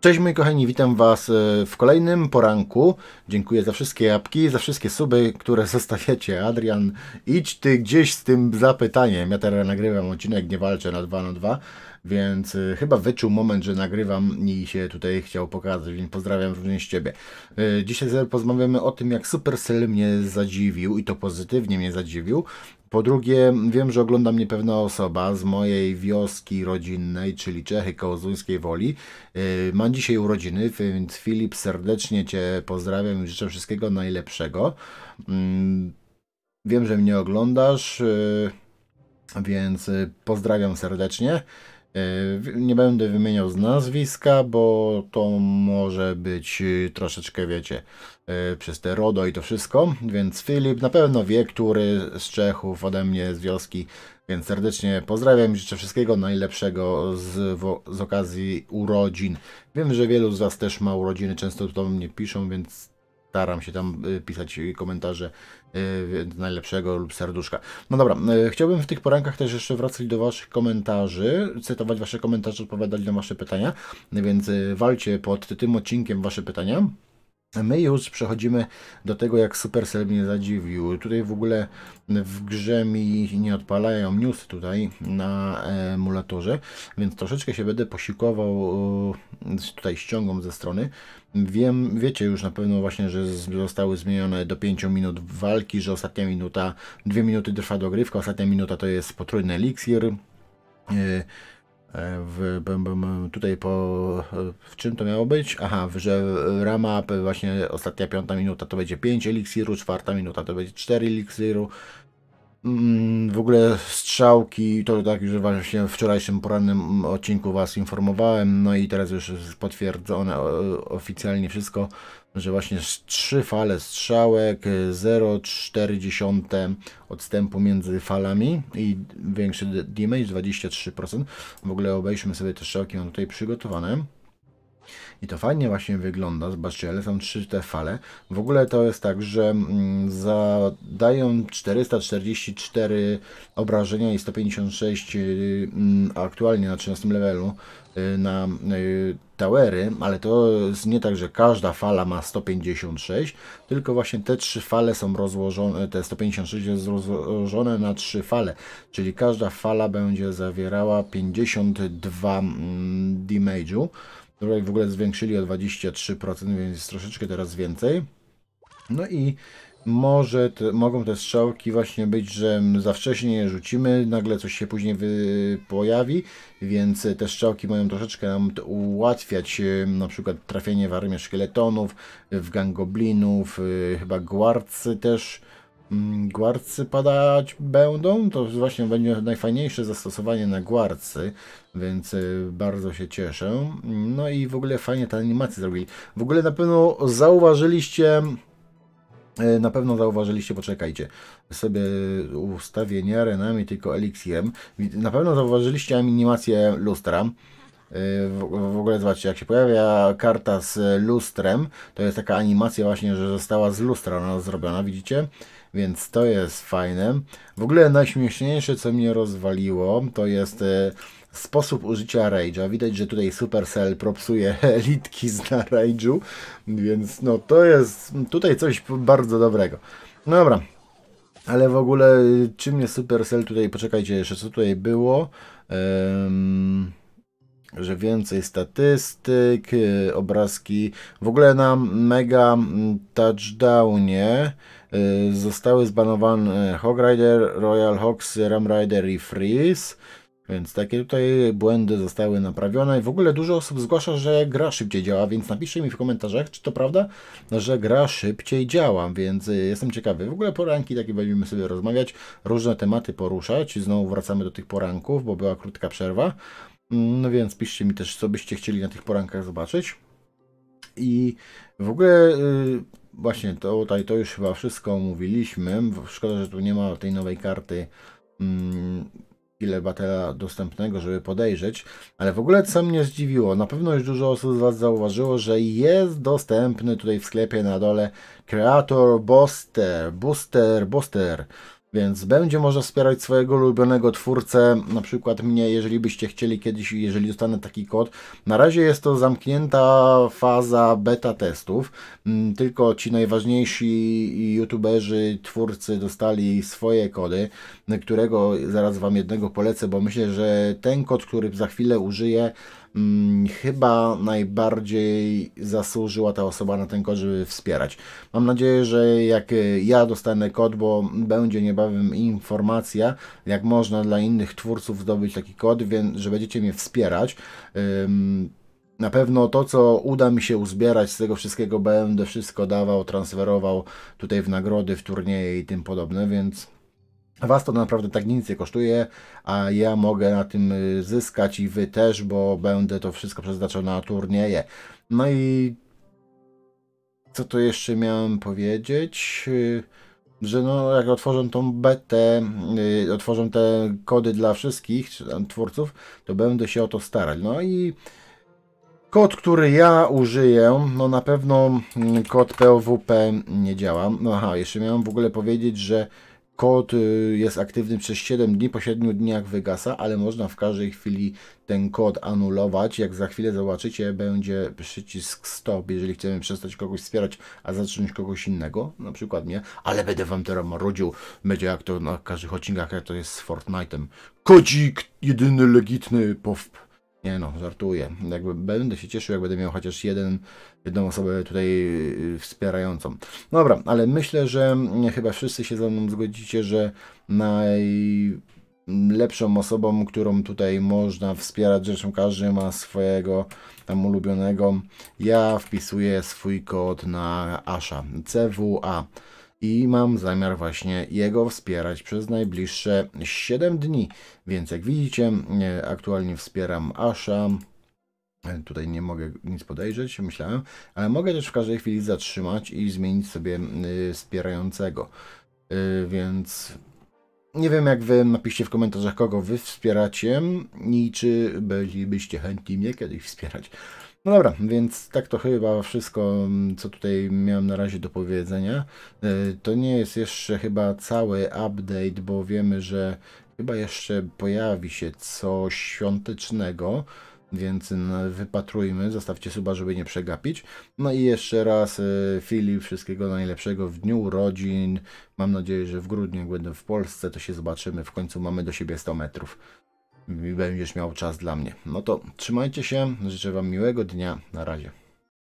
Cześć moi kochani, witam Was e, w kolejnym poranku. Dziękuję za wszystkie jabłki, za wszystkie suby, które zostawiacie. Adrian, idź Ty gdzieś z tym zapytaniem. Ja teraz nagrywam odcinek, nie walczę na 2 na 2, więc e, chyba wyczuł moment, że nagrywam i się tutaj chciał pokazać, więc pozdrawiam również Ciebie. E, dzisiaj porozmawiamy o tym, jak Supercell mnie zadziwił i to pozytywnie mnie zadziwił. Po drugie, wiem, że ogląda mnie pewna osoba z mojej wioski rodzinnej, czyli Czechy Kołozuńskiej Woli. Y, mam dzisiaj urodziny, więc Filip, serdecznie Cię pozdrawiam i życzę wszystkiego najlepszego. Mm, wiem, że mnie oglądasz, y, więc y, pozdrawiam serdecznie. Nie będę wymieniał z nazwiska, bo to może być y, troszeczkę, wiecie, y, przez te RODO i to wszystko. Więc Filip na pewno wie, który z Czechów ode mnie z wioski. Więc serdecznie pozdrawiam i życzę wszystkiego najlepszego z, z okazji urodzin. Wiem, że wielu z Was też ma urodziny, często to mnie piszą, więc staram się tam y, pisać y, komentarze y, najlepszego lub serduszka. No dobra, chciałbym w tych porankach też jeszcze wracać do Waszych komentarzy, cytować Wasze komentarze, odpowiadać na Wasze pytania, więc walcie pod tym odcinkiem Wasze pytania. My już przechodzimy do tego, jak Supercell mnie zadziwił. Tutaj w ogóle w grze mi nie odpalają news tutaj na e, emulatorze, więc troszeczkę się będę posikował e, tutaj ściągą ze strony. Wiem, wiecie już na pewno właśnie, że zostały zmienione do 5 minut walki, że ostatnia minuta, 2 minuty trwa dogrywka, ostatnia minuta to jest potrójny eliksir. E, E, w, tutaj po, w czym to miało być? Aha, że rama e, właśnie ostatnia piąta minuta to będzie 5 eliksirów, czwarta minuta to będzie 4 eliksiru, Mm, w ogóle strzałki, to tak już właśnie w wczorajszym porannym odcinku Was informowałem, no i teraz już jest potwierdzone oficjalnie wszystko, że właśnie trzy fale strzałek, 0,4 odstępu między falami i większy damage, 23%. W ogóle obejrzmy sobie te strzałki, mam tutaj przygotowane. I to fajnie właśnie wygląda. Zobaczcie, ale są trzy te fale. W ogóle to jest tak, że mm, zadają 444 obrażenia i 156 y, mm, aktualnie na 13 levelu y, na y, towery, ale to jest nie tak, że każda fala ma 156, tylko właśnie te trzy fale są rozłożone, te 156 jest rozłożone na trzy fale, czyli każda fala będzie zawierała 52 mm, damage'u, Drugiej w ogóle zwiększyli o 23%, więc troszeczkę teraz więcej. No i może te, mogą te strzałki właśnie być, że za wcześnie je rzucimy, nagle coś się później wy, pojawi, więc te strzałki mają troszeczkę nam ułatwiać na przykład trafienie w armię szkieletonów, w gangoblinów, y, chyba gwarcy też Mm, gwarcy padać będą, to właśnie będzie najfajniejsze zastosowanie na gwarcy, więc y, bardzo się cieszę. No i w ogóle fajnie te animacje zrobili. W ogóle na pewno zauważyliście, y, na pewno zauważyliście, poczekajcie, sobie ustawię nie arenami, tylko eliksirem. Na pewno zauważyliście animację lustra. Y, w, ogóle zobaczcie, jak się pojawia karta z lustrem, to jest taka animacja właśnie, że została z lustra ona no, zrobiona, widzicie? więc to jest fajne. W ogóle najśmieszniejsze, co mnie rozwaliło, to jest e, sposób użycia Rage'a. Widać, że tutaj Supercell propsuje litki na Rage'u, więc no to jest tutaj coś bardzo dobrego. No dobra, ale w ogóle e, czym jest Supercell tutaj, poczekajcie jeszcze, co tutaj było. Um, że więcej statystyk, e, obrazki. W ogóle na mega mm, touchdownie Y, zostały zbanowane Hog Rider, Royal Hawks, Ram Rider i Freeze. Więc takie tutaj błędy zostały naprawione. W ogóle dużo osób zgłasza, że gra szybciej działa, więc napiszcie mi w komentarzach, czy to prawda, że gra szybciej działa, więc y, jestem ciekawy. W ogóle poranki takie będziemy sobie rozmawiać, różne tematy poruszać. Znowu wracamy do tych poranków, bo była krótka przerwa. Mm, no więc piszcie mi też, co byście chcieli na tych porankach zobaczyć. I w ogóle y, właśnie to, tutaj to już chyba wszystko omówiliśmy. Szkoda, że tu nie ma tej nowej karty mm, ile batela dostępnego, żeby podejrzeć. Ale w ogóle co mnie zdziwiło, na pewno już dużo osób z Was zauważyło, że jest dostępny tutaj w sklepie na dole Creator Booster, Booster, Booster. Więc będzie można wspierać swojego ulubionego twórcę, na przykład mnie, jeżeli byście chcieli kiedyś, jeżeli dostanę taki kod. Na razie jest to zamknięta faza beta testów. Mm, tylko ci najważniejsi youtuberzy, twórcy dostali swoje kody, którego zaraz Wam jednego polecę, bo myślę, że ten kod, który za chwilę użyję, Mm, chyba najbardziej zasłużyła ta osoba na ten kod, żeby wspierać. Mam nadzieję, że jak e, ja dostanę kod, bo będzie niebawem informacja, jak można dla innych twórców zdobyć taki kod, więc że będziecie mnie wspierać. Na pewno to, co uda mi się uzbierać z tego wszystkiego, będę wszystko dawał, transferował tutaj w nagrody, w turnieje i tym podobne, więc Was to naprawdę tak nic nie kosztuje, a ja mogę na tym y, zyskać i Wy też, bo będę to wszystko przeznaczał na turnieje. No i co to jeszcze miałem powiedzieć? Y, że no, jak otworzę tą betę, y, otworzę te kody dla wszystkich twórców, to będę się o to starać. No i kod, który ja użyję, no na pewno mm, kod POWP nie działa. No aha, jeszcze miałem w ogóle powiedzieć, że Kod y, jest aktywny przez 7 dni, po 7 dniach wygasa, ale można w każdej chwili ten kod anulować. Jak za chwilę zobaczycie, będzie przycisk stop, jeżeli chcemy przestać kogoś wspierać, a zacząć kogoś innego, na przykład mnie, ale będę wam teraz marudził, będzie jak to na każdych odcinkach, jak to jest z Fortnite'em. Kodzik, jedyny legitny, pow nie no, żartuję. Jakby będę się cieszył, jak będę miał chociaż jeden, jedną osobę tutaj y, wspierającą. Dobra, ale myślę, że mm, chyba wszyscy się ze mną zgodzicie, że najlepszą osobą, którą tutaj można wspierać, zresztą każdy ma swojego tam ulubionego. Ja wpisuję swój kod na Asha, CWA i mam zamiar właśnie jego wspierać przez najbliższe 7 dni. Więc jak widzicie, aktualnie wspieram Asha. Tutaj nie mogę nic podejrzeć, myślałem, ale mogę też w każdej chwili zatrzymać i zmienić sobie y, wspierającego. Y, więc nie wiem, jak wy napiszcie w komentarzach, kogo wy wspieracie i czy bylibyście chętni mnie kiedyś wspierać. No dobra, więc tak to chyba wszystko, mm, co tutaj miałem na razie do powiedzenia. E, to nie jest jeszcze chyba cały update, bo wiemy, że chyba jeszcze pojawi się coś świątecznego więc wypatrujmy, zostawcie suba, żeby nie przegapić. No i jeszcze raz e, Filip, wszystkiego najlepszego w dniu urodzin. Mam nadzieję, że w grudniu, jak będę w Polsce, to się zobaczymy. W końcu mamy do siebie 100 metrów będziesz miał czas dla mnie. No to trzymajcie się, życzę Wam miłego dnia, na razie.